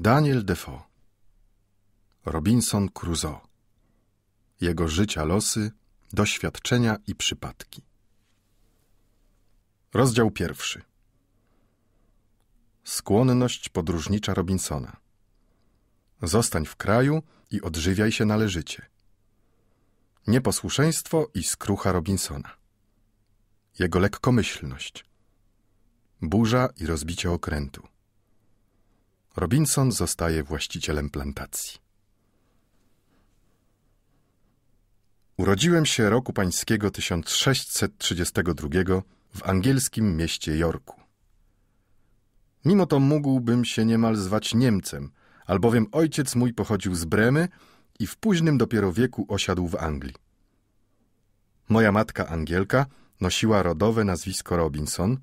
Daniel Defoe Robinson Crusoe Jego życia losy, doświadczenia i przypadki Rozdział pierwszy Skłonność podróżnicza Robinsona Zostań w kraju i odżywiaj się należycie Nieposłuszeństwo i skrucha Robinsona Jego lekkomyślność Burza i rozbicie okrętu Robinson zostaje właścicielem plantacji. Urodziłem się roku pańskiego 1632 w angielskim mieście Jorku. Mimo to mógłbym się niemal zwać Niemcem, albowiem ojciec mój pochodził z Bremy i w późnym dopiero wieku osiadł w Anglii. Moja matka Angielka nosiła rodowe nazwisko Robinson,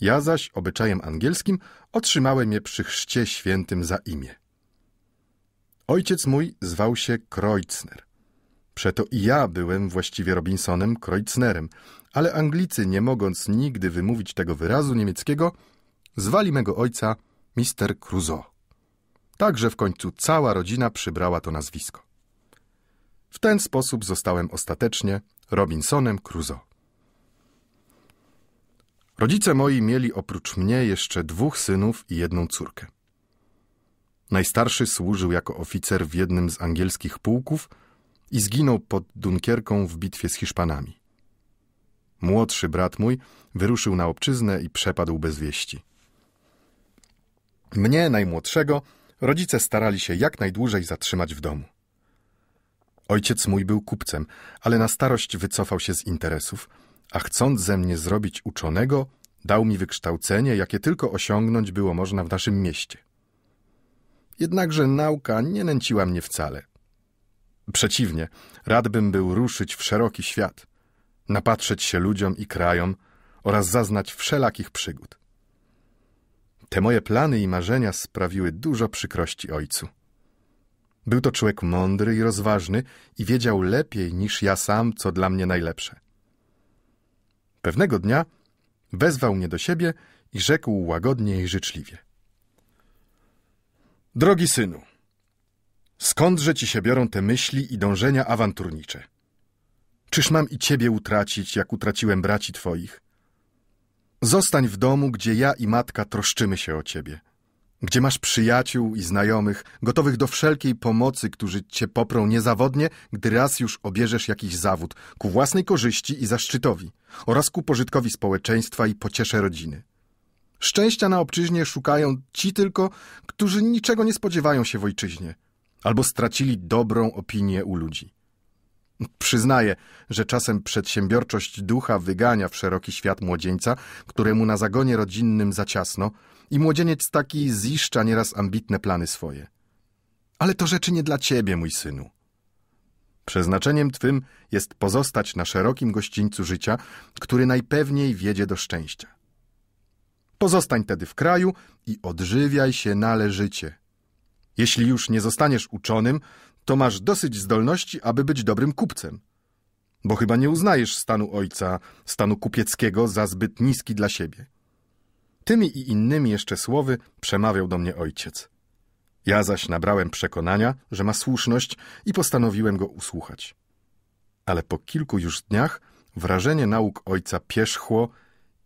ja zaś, obyczajem angielskim, otrzymałem je przy chrzcie świętym za imię. Ojciec mój zwał się Kreutzner. Przeto i ja byłem właściwie Robinsonem Kreutznerem, ale Anglicy, nie mogąc nigdy wymówić tego wyrazu niemieckiego, zwali mego ojca Mister Crusoe. Także w końcu cała rodzina przybrała to nazwisko. W ten sposób zostałem ostatecznie Robinsonem Crusoe. Rodzice moi mieli oprócz mnie jeszcze dwóch synów i jedną córkę. Najstarszy służył jako oficer w jednym z angielskich pułków i zginął pod Dunkierką w bitwie z Hiszpanami. Młodszy brat mój wyruszył na obczyznę i przepadł bez wieści. Mnie, najmłodszego, rodzice starali się jak najdłużej zatrzymać w domu. Ojciec mój był kupcem, ale na starość wycofał się z interesów – a chcąc ze mnie zrobić uczonego, dał mi wykształcenie, jakie tylko osiągnąć było można w naszym mieście. Jednakże nauka nie nęciła mnie wcale. Przeciwnie, radbym był ruszyć w szeroki świat, napatrzeć się ludziom i krajom oraz zaznać wszelakich przygód. Te moje plany i marzenia sprawiły dużo przykrości ojcu. Był to człowiek mądry i rozważny i wiedział lepiej niż ja sam, co dla mnie najlepsze. Pewnego dnia wezwał mnie do siebie i rzekł łagodnie i życzliwie. Drogi synu, skądże ci się biorą te myśli i dążenia awanturnicze? Czyż mam i ciebie utracić, jak utraciłem braci twoich? Zostań w domu, gdzie ja i matka troszczymy się o ciebie gdzie masz przyjaciół i znajomych, gotowych do wszelkiej pomocy, którzy cię poprą niezawodnie, gdy raz już obierzesz jakiś zawód, ku własnej korzyści i zaszczytowi, oraz ku pożytkowi społeczeństwa i pociesze rodziny. Szczęścia na obczyźnie szukają ci tylko, którzy niczego nie spodziewają się w ojczyźnie, albo stracili dobrą opinię u ludzi. Przyznaję, że czasem przedsiębiorczość ducha wygania w szeroki świat młodzieńca, któremu na zagonie rodzinnym za ciasno, i młodzieniec taki ziszcza nieraz ambitne plany swoje. Ale to rzeczy nie dla ciebie, mój synu. Przeznaczeniem twym jest pozostać na szerokim gościńcu życia, który najpewniej wiedzie do szczęścia. Pozostań tedy w kraju i odżywiaj się należycie. Jeśli już nie zostaniesz uczonym, to masz dosyć zdolności, aby być dobrym kupcem. Bo chyba nie uznajesz stanu ojca, stanu kupieckiego za zbyt niski dla siebie. Tymi i innymi jeszcze słowy przemawiał do mnie ojciec. Ja zaś nabrałem przekonania, że ma słuszność i postanowiłem go usłuchać. Ale po kilku już dniach wrażenie nauk ojca pierzchło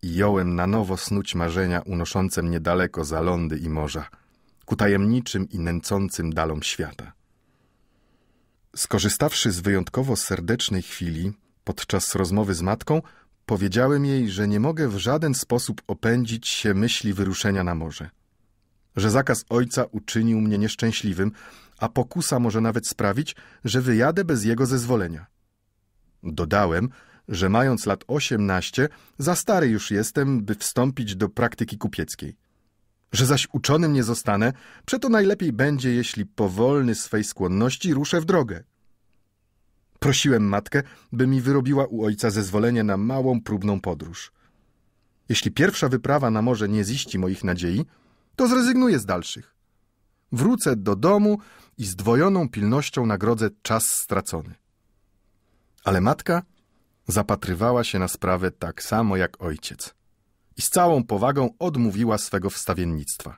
i jąłem na nowo snuć marzenia unoszące mnie daleko za lądy i morza, ku tajemniczym i nęcącym dalom świata. Skorzystawszy z wyjątkowo serdecznej chwili podczas rozmowy z matką, Powiedziałem jej, że nie mogę w żaden sposób opędzić się myśli wyruszenia na morze. Że zakaz ojca uczynił mnie nieszczęśliwym, a pokusa może nawet sprawić, że wyjadę bez jego zezwolenia. Dodałem, że mając lat osiemnaście, za stary już jestem, by wstąpić do praktyki kupieckiej. Że zaś uczonym nie zostanę, przeto najlepiej będzie, jeśli powolny swej skłonności ruszę w drogę. Prosiłem matkę, by mi wyrobiła u ojca zezwolenie na małą, próbną podróż. Jeśli pierwsza wyprawa na morze nie ziści moich nadziei, to zrezygnuję z dalszych. Wrócę do domu i zdwojoną pilnością nagrodzę czas stracony. Ale matka zapatrywała się na sprawę tak samo jak ojciec i z całą powagą odmówiła swego wstawiennictwa.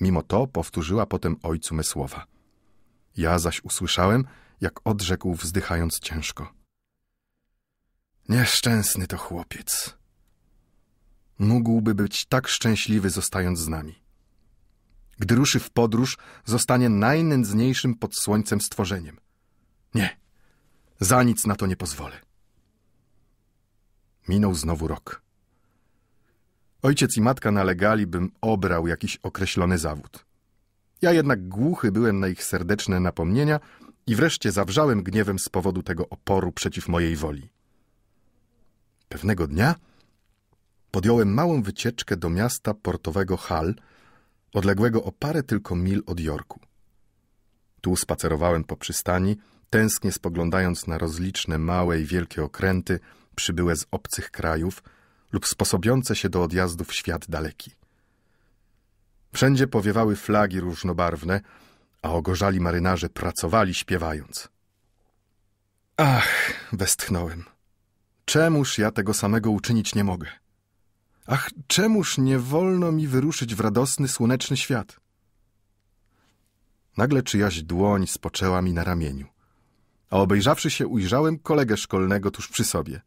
Mimo to powtórzyła potem ojcu me słowa. Ja zaś usłyszałem, jak odrzekł, wzdychając ciężko. Nieszczęsny to chłopiec. Mógłby być tak szczęśliwy, zostając z nami. Gdy ruszy w podróż, zostanie najnędzniejszym pod słońcem stworzeniem. Nie, za nic na to nie pozwolę. Minął znowu rok. Ojciec i matka nalegali, bym obrał jakiś określony zawód. Ja jednak głuchy byłem na ich serdeczne napomnienia – i wreszcie zawrzałem gniewem z powodu tego oporu przeciw mojej woli. Pewnego dnia podjąłem małą wycieczkę do miasta portowego Hal, odległego o parę tylko mil od Jorku. Tu spacerowałem po przystani, tęsknie spoglądając na rozliczne małe i wielkie okręty przybyłe z obcych krajów lub sposobiące się do odjazdu w świat daleki. Wszędzie powiewały flagi różnobarwne, a ogorzali marynarze pracowali śpiewając. Ach, westchnąłem. Czemuż ja tego samego uczynić nie mogę? Ach, czemuż nie wolno mi wyruszyć w radosny, słoneczny świat? Nagle czyjaś dłoń spoczęła mi na ramieniu, a obejrzawszy się ujrzałem kolegę szkolnego tuż przy sobie.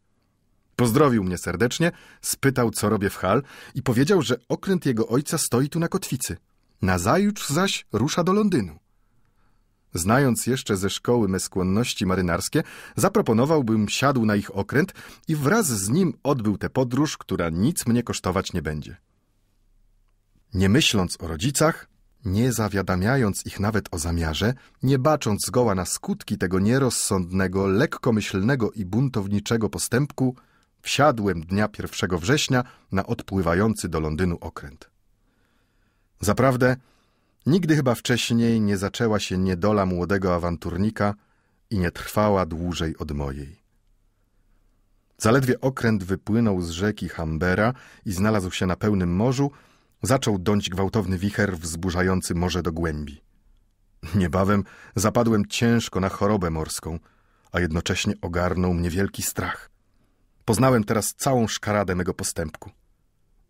Pozdrowił mnie serdecznie, spytał, co robię w hal i powiedział, że okręt jego ojca stoi tu na kotwicy. Nazajutrz zaś rusza do Londynu. Znając jeszcze ze szkoły me skłonności marynarskie, zaproponowałbym siadł na ich okręt i wraz z nim odbył tę podróż, która nic mnie kosztować nie będzie. Nie myśląc o rodzicach, nie zawiadamiając ich nawet o zamiarze, nie bacząc zgoła na skutki tego nierozsądnego, lekkomyślnego i buntowniczego postępku, wsiadłem dnia 1 września na odpływający do Londynu okręt. Zaprawdę, Nigdy chyba wcześniej nie zaczęła się niedola młodego awanturnika i nie trwała dłużej od mojej. Zaledwie okręt wypłynął z rzeki Hambera i znalazł się na pełnym morzu, zaczął dąć gwałtowny wicher wzburzający morze do głębi. Niebawem zapadłem ciężko na chorobę morską, a jednocześnie ogarnął mnie wielki strach. Poznałem teraz całą szkaradę mego postępku.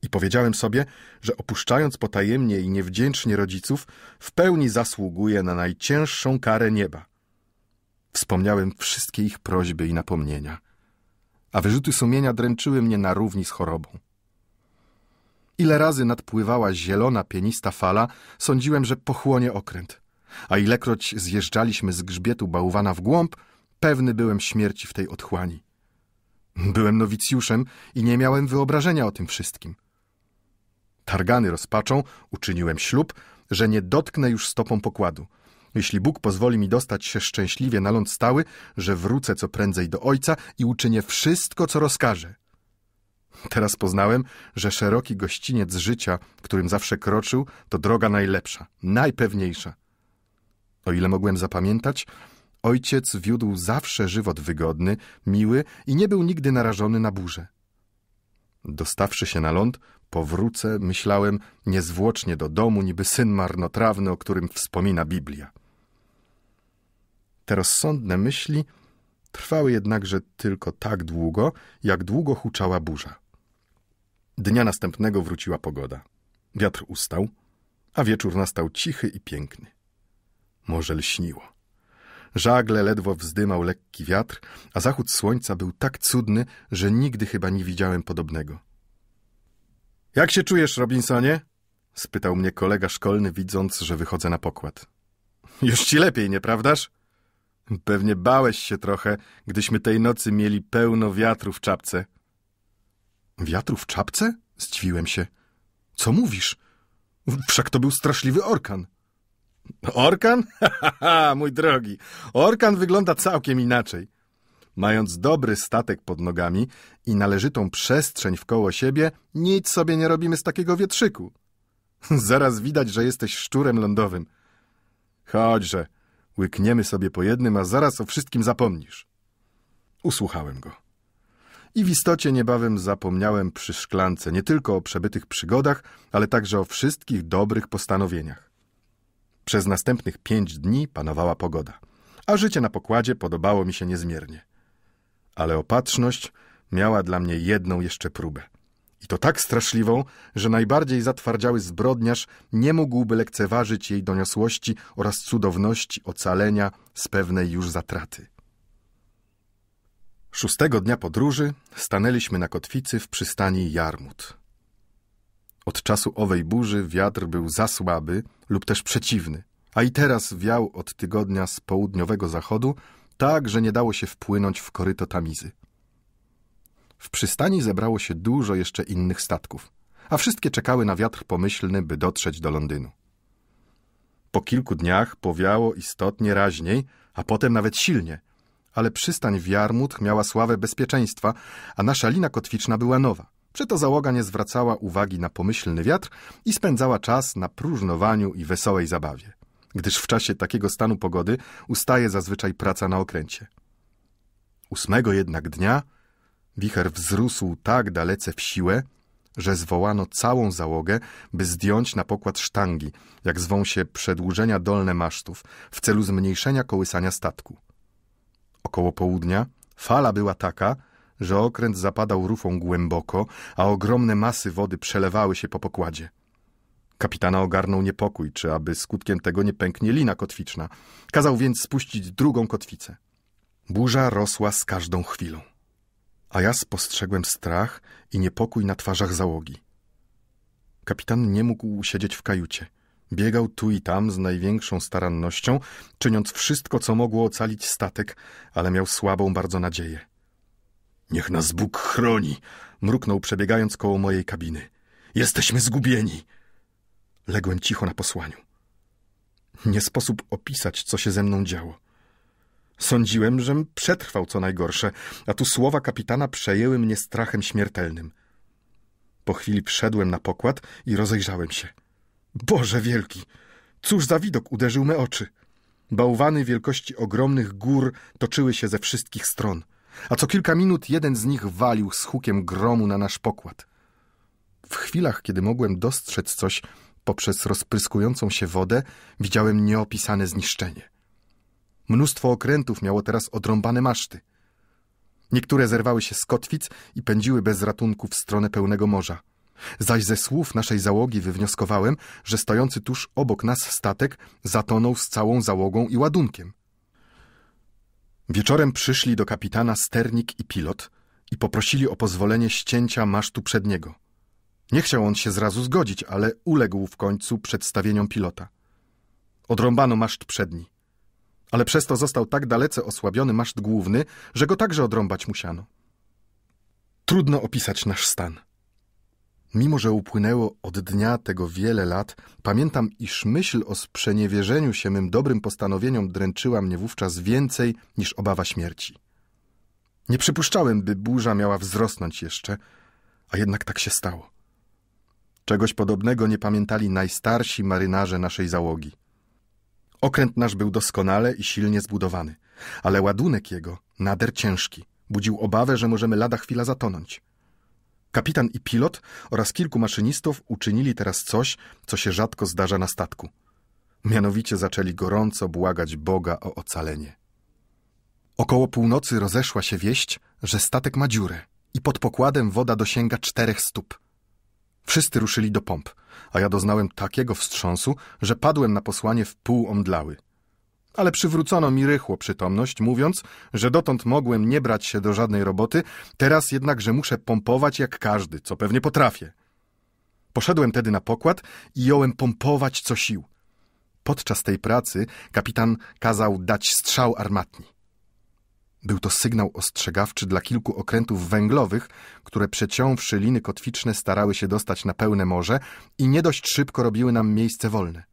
I powiedziałem sobie, że opuszczając potajemnie i niewdzięcznie rodziców, w pełni zasługuje na najcięższą karę nieba. Wspomniałem wszystkie ich prośby i napomnienia, a wyrzuty sumienia dręczyły mnie na równi z chorobą. Ile razy nadpływała zielona, pienista fala, sądziłem, że pochłonie okręt, a ilekroć zjeżdżaliśmy z grzbietu bałwana w głąb, pewny byłem śmierci w tej otchłani. Byłem nowicjuszem i nie miałem wyobrażenia o tym wszystkim. Targany rozpaczą, uczyniłem ślub, że nie dotknę już stopą pokładu. Jeśli Bóg pozwoli mi dostać się szczęśliwie na ląd stały, że wrócę co prędzej do ojca i uczynię wszystko, co rozkaże. Teraz poznałem, że szeroki gościniec życia, którym zawsze kroczył, to droga najlepsza, najpewniejsza. O ile mogłem zapamiętać, ojciec wiódł zawsze żywot wygodny, miły i nie był nigdy narażony na burzę. Dostawszy się na ląd, powrócę, myślałem, niezwłocznie do domu, niby syn marnotrawny, o którym wspomina Biblia. Te rozsądne myśli trwały jednakże tylko tak długo, jak długo huczała burza. Dnia następnego wróciła pogoda. Wiatr ustał, a wieczór nastał cichy i piękny. Może lśniło. Żagle ledwo wzdymał lekki wiatr, a zachód słońca był tak cudny, że nigdy chyba nie widziałem podobnego. — Jak się czujesz, Robinsonie? — spytał mnie kolega szkolny, widząc, że wychodzę na pokład. — Już ci lepiej, nieprawdaż? — Pewnie bałeś się trochę, gdyśmy tej nocy mieli pełno wiatru w czapce. — Wiatru w czapce? — zdziwiłem się. — Co mówisz? Wszak to był straszliwy orkan. Orkan? ha, mój drogi, orkan wygląda całkiem inaczej. Mając dobry statek pod nogami i należytą przestrzeń wkoło siebie, nic sobie nie robimy z takiego wietrzyku. Zaraz widać, że jesteś szczurem lądowym. Chodźże, łykniemy sobie po jednym, a zaraz o wszystkim zapomnisz. Usłuchałem go. I w istocie niebawem zapomniałem przy szklance nie tylko o przebytych przygodach, ale także o wszystkich dobrych postanowieniach. Przez następnych pięć dni panowała pogoda, a życie na pokładzie podobało mi się niezmiernie. Ale opatrzność miała dla mnie jedną jeszcze próbę. I to tak straszliwą, że najbardziej zatwardziały zbrodniarz nie mógłby lekceważyć jej doniosłości oraz cudowności ocalenia z pewnej już zatraty. Szóstego dnia podróży stanęliśmy na kotwicy w przystani Jarmut. Od czasu owej burzy wiatr był za słaby, lub też przeciwny, a i teraz wiał od tygodnia z południowego zachodu, tak, że nie dało się wpłynąć w koryto Tamizy. W przystani zebrało się dużo jeszcze innych statków, a wszystkie czekały na wiatr pomyślny, by dotrzeć do Londynu. Po kilku dniach powiało istotnie raźniej, a potem nawet silnie, ale przystań w Jarmut miała sławę bezpieczeństwa, a nasza lina kotwiczna była nowa. Przeto załoga nie zwracała uwagi na pomyślny wiatr i spędzała czas na próżnowaniu i wesołej zabawie, gdyż w czasie takiego stanu pogody ustaje zazwyczaj praca na okręcie. Ósmego jednak dnia wicher wzrósł tak dalece w siłę, że zwołano całą załogę, by zdjąć na pokład sztangi, jak zwą się przedłużenia dolne masztów, w celu zmniejszenia kołysania statku. Około południa fala była taka, że okręt zapadał rufą głęboko, a ogromne masy wody przelewały się po pokładzie. Kapitana ogarnął niepokój, czy aby skutkiem tego nie pęknie lina kotwiczna. Kazał więc spuścić drugą kotwicę. Burza rosła z każdą chwilą. A ja spostrzegłem strach i niepokój na twarzach załogi. Kapitan nie mógł siedzieć w kajucie. Biegał tu i tam z największą starannością, czyniąc wszystko, co mogło ocalić statek, ale miał słabą bardzo nadzieję. Niech nas Bóg chroni, mruknął przebiegając koło mojej kabiny. Jesteśmy zgubieni. Ległem cicho na posłaniu. Nie sposób opisać, co się ze mną działo. Sądziłem, żem przetrwał co najgorsze, a tu słowa kapitana przejęły mnie strachem śmiertelnym. Po chwili wszedłem na pokład i rozejrzałem się. Boże wielki! Cóż za widok uderzył me oczy! Bałwany wielkości ogromnych gór toczyły się ze wszystkich stron – a co kilka minut jeden z nich walił z hukiem gromu na nasz pokład. W chwilach, kiedy mogłem dostrzec coś poprzez rozpryskującą się wodę, widziałem nieopisane zniszczenie. Mnóstwo okrętów miało teraz odrąbane maszty. Niektóre zerwały się z kotwic i pędziły bez ratunku w stronę pełnego morza. Zaś ze słów naszej załogi wywnioskowałem, że stojący tuż obok nas statek zatonął z całą załogą i ładunkiem – Wieczorem przyszli do kapitana sternik i pilot i poprosili o pozwolenie ścięcia masztu przedniego. Nie chciał on się zrazu zgodzić, ale uległ w końcu przedstawieniom pilota. Odrąbano maszt przedni, ale przez to został tak dalece osłabiony maszt główny, że go także odrąbać musiano. Trudno opisać nasz stan. Mimo, że upłynęło od dnia tego wiele lat, pamiętam, iż myśl o sprzeniewierzeniu się mym dobrym postanowieniom dręczyła mnie wówczas więcej niż obawa śmierci. Nie przypuszczałem, by burza miała wzrosnąć jeszcze, a jednak tak się stało. Czegoś podobnego nie pamiętali najstarsi marynarze naszej załogi. Okręt nasz był doskonale i silnie zbudowany, ale ładunek jego, nader ciężki, budził obawę, że możemy lada chwila zatonąć. Kapitan i pilot oraz kilku maszynistów uczynili teraz coś, co się rzadko zdarza na statku. Mianowicie zaczęli gorąco błagać Boga o ocalenie. Około północy rozeszła się wieść, że statek ma dziurę i pod pokładem woda dosięga czterech stóp. Wszyscy ruszyli do pomp, a ja doznałem takiego wstrząsu, że padłem na posłanie w pół omdlały ale przywrócono mi rychło przytomność, mówiąc, że dotąd mogłem nie brać się do żadnej roboty, teraz jednakże muszę pompować jak każdy, co pewnie potrafię. Poszedłem tedy na pokład i jąłem pompować co sił. Podczas tej pracy kapitan kazał dać strzał armatni. Był to sygnał ostrzegawczy dla kilku okrętów węglowych, które przeciąwszy liny kotwiczne starały się dostać na pełne morze i nie dość szybko robiły nam miejsce wolne.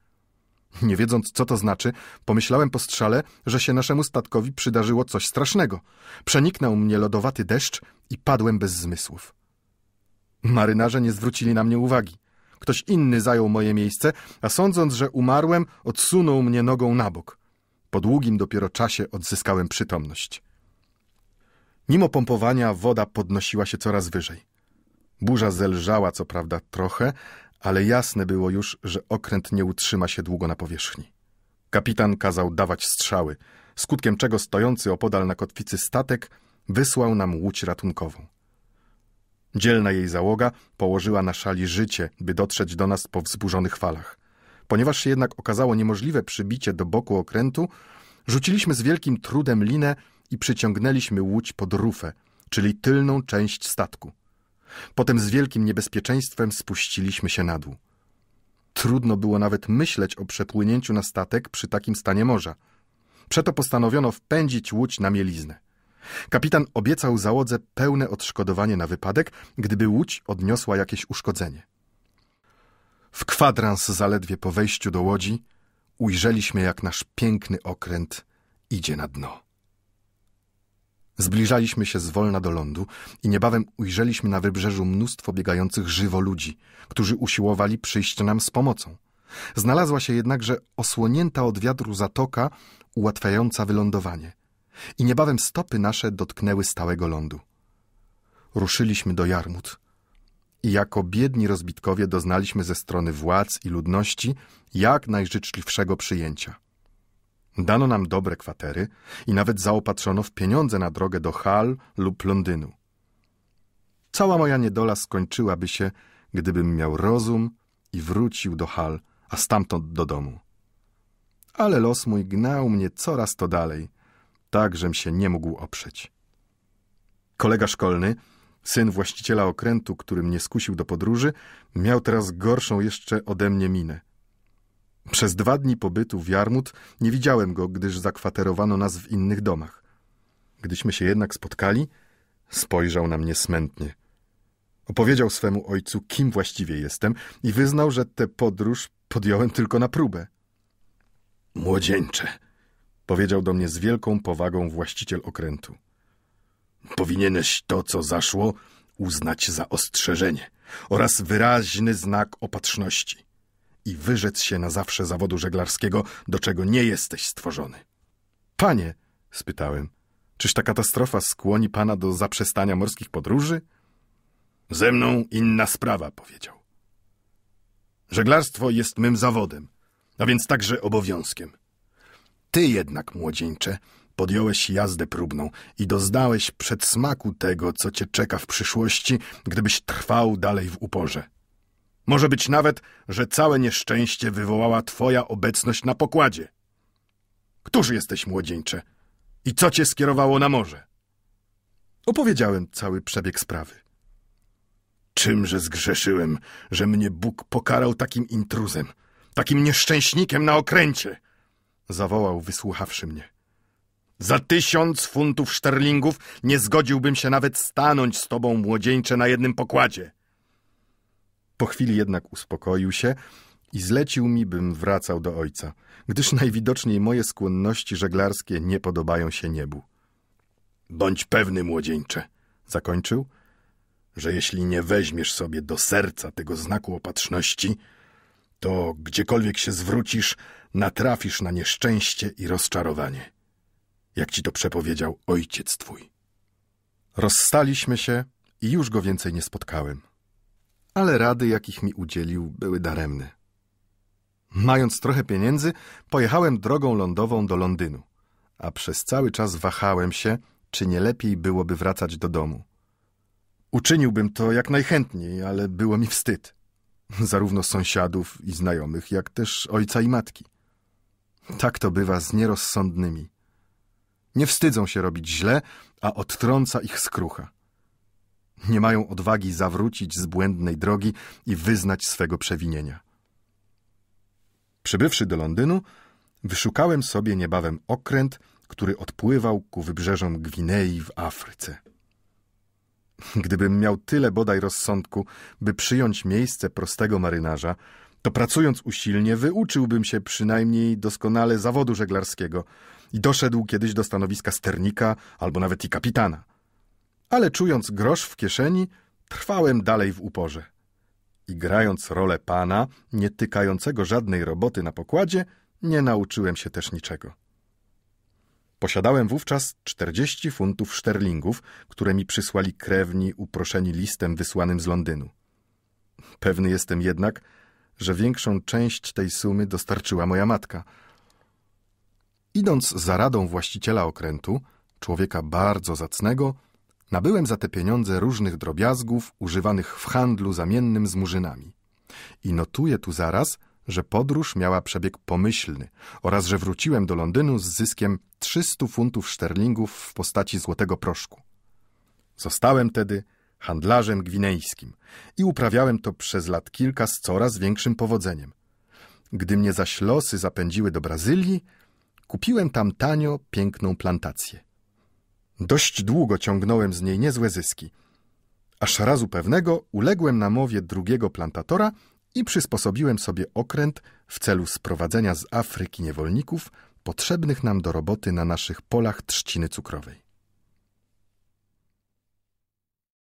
Nie wiedząc, co to znaczy, pomyślałem po strzale, że się naszemu statkowi przydarzyło coś strasznego. Przeniknął mnie lodowaty deszcz i padłem bez zmysłów. Marynarze nie zwrócili na mnie uwagi. Ktoś inny zajął moje miejsce, a sądząc, że umarłem, odsunął mnie nogą na bok. Po długim dopiero czasie odzyskałem przytomność. Mimo pompowania woda podnosiła się coraz wyżej. Burza zelżała co prawda trochę, ale jasne było już, że okręt nie utrzyma się długo na powierzchni. Kapitan kazał dawać strzały, skutkiem czego stojący opodal na kotwicy statek wysłał nam łódź ratunkową. Dzielna jej załoga położyła na szali życie, by dotrzeć do nas po wzburzonych falach. Ponieważ się jednak okazało niemożliwe przybicie do boku okrętu, rzuciliśmy z wielkim trudem linę i przyciągnęliśmy łódź pod rufę, czyli tylną część statku. Potem z wielkim niebezpieczeństwem spuściliśmy się na dół. Trudno było nawet myśleć o przepłynięciu na statek przy takim stanie morza. Przeto postanowiono wpędzić łódź na mieliznę. Kapitan obiecał załodze pełne odszkodowanie na wypadek, gdyby łódź odniosła jakieś uszkodzenie. W kwadrans zaledwie po wejściu do łodzi ujrzeliśmy, jak nasz piękny okręt idzie na dno. Zbliżaliśmy się zwolna do lądu i niebawem ujrzeliśmy na wybrzeżu mnóstwo biegających żywo ludzi, którzy usiłowali przyjść nam z pomocą. Znalazła się jednakże osłonięta od wiatru zatoka ułatwiająca wylądowanie i niebawem stopy nasze dotknęły stałego lądu. Ruszyliśmy do Jarmut i jako biedni rozbitkowie doznaliśmy ze strony władz i ludności jak najżyczliwszego przyjęcia. Dano nam dobre kwatery i nawet zaopatrzono w pieniądze na drogę do Hal lub Londynu. Cała moja niedola skończyłaby się, gdybym miał rozum i wrócił do Hal, a stamtąd do domu. Ale los mój gnał mnie coraz to dalej, tak, żem się nie mógł oprzeć. Kolega szkolny, syn właściciela okrętu, który mnie skusił do podróży, miał teraz gorszą jeszcze ode mnie minę – przez dwa dni pobytu w Jarmut nie widziałem go, gdyż zakwaterowano nas w innych domach. Gdyśmy się jednak spotkali, spojrzał na mnie smętnie. Opowiedział swemu ojcu, kim właściwie jestem i wyznał, że tę podróż podjąłem tylko na próbę. Młodzieńcze, powiedział do mnie z wielką powagą właściciel okrętu. Powinieneś to, co zaszło, uznać za ostrzeżenie oraz wyraźny znak opatrzności i wyrzec się na zawsze zawodu żeglarskiego, do czego nie jesteś stworzony. Panie, spytałem, czyż ta katastrofa skłoni pana do zaprzestania morskich podróży? Ze mną inna sprawa, powiedział. Żeglarstwo jest mym zawodem, a więc także obowiązkiem. Ty jednak, młodzieńcze, podjąłeś jazdę próbną i doznałeś przedsmaku tego, co cię czeka w przyszłości, gdybyś trwał dalej w uporze. Może być nawet, że całe nieszczęście wywołała twoja obecność na pokładzie. Któż jesteś, młodzieńcze? I co cię skierowało na morze? Opowiedziałem cały przebieg sprawy. Czymże zgrzeszyłem, że mnie Bóg pokarał takim intruzem, takim nieszczęśnikiem na okręcie? Zawołał, wysłuchawszy mnie. Za tysiąc funtów szterlingów nie zgodziłbym się nawet stanąć z tobą, młodzieńcze, na jednym pokładzie. Po chwili jednak uspokoił się i zlecił mi, bym wracał do ojca, gdyż najwidoczniej moje skłonności żeglarskie nie podobają się niebu. Bądź pewny, młodzieńcze, zakończył, że jeśli nie weźmiesz sobie do serca tego znaku opatrzności, to gdziekolwiek się zwrócisz, natrafisz na nieszczęście i rozczarowanie, jak ci to przepowiedział ojciec twój. Rozstaliśmy się i już go więcej nie spotkałem ale rady, jakich mi udzielił, były daremne. Mając trochę pieniędzy, pojechałem drogą lądową do Londynu, a przez cały czas wahałem się, czy nie lepiej byłoby wracać do domu. Uczyniłbym to jak najchętniej, ale było mi wstyd. Zarówno sąsiadów i znajomych, jak też ojca i matki. Tak to bywa z nierozsądnymi. Nie wstydzą się robić źle, a odtrąca ich skrucha. Nie mają odwagi zawrócić z błędnej drogi i wyznać swego przewinienia. Przybywszy do Londynu, wyszukałem sobie niebawem okręt, który odpływał ku wybrzeżom Gwinei w Afryce. Gdybym miał tyle bodaj rozsądku, by przyjąć miejsce prostego marynarza, to pracując usilnie wyuczyłbym się przynajmniej doskonale zawodu żeglarskiego i doszedł kiedyś do stanowiska sternika albo nawet i kapitana ale czując grosz w kieszeni, trwałem dalej w uporze. I grając rolę pana, nie tykającego żadnej roboty na pokładzie, nie nauczyłem się też niczego. Posiadałem wówczas 40 funtów szterlingów, które mi przysłali krewni uproszeni listem wysłanym z Londynu. Pewny jestem jednak, że większą część tej sumy dostarczyła moja matka. Idąc za radą właściciela okrętu, człowieka bardzo zacnego, Nabyłem za te pieniądze różnych drobiazgów używanych w handlu zamiennym z murzynami. I notuję tu zaraz, że podróż miała przebieg pomyślny oraz że wróciłem do Londynu z zyskiem 300 funtów szterlingów w postaci złotego proszku. Zostałem tedy handlarzem gwinejskim i uprawiałem to przez lat kilka z coraz większym powodzeniem. Gdy mnie zaś losy zapędziły do Brazylii, kupiłem tam tanio piękną plantację – Dość długo ciągnąłem z niej niezłe zyski. Aż razu pewnego uległem namowie drugiego plantatora i przysposobiłem sobie okręt w celu sprowadzenia z Afryki niewolników potrzebnych nam do roboty na naszych polach trzciny cukrowej.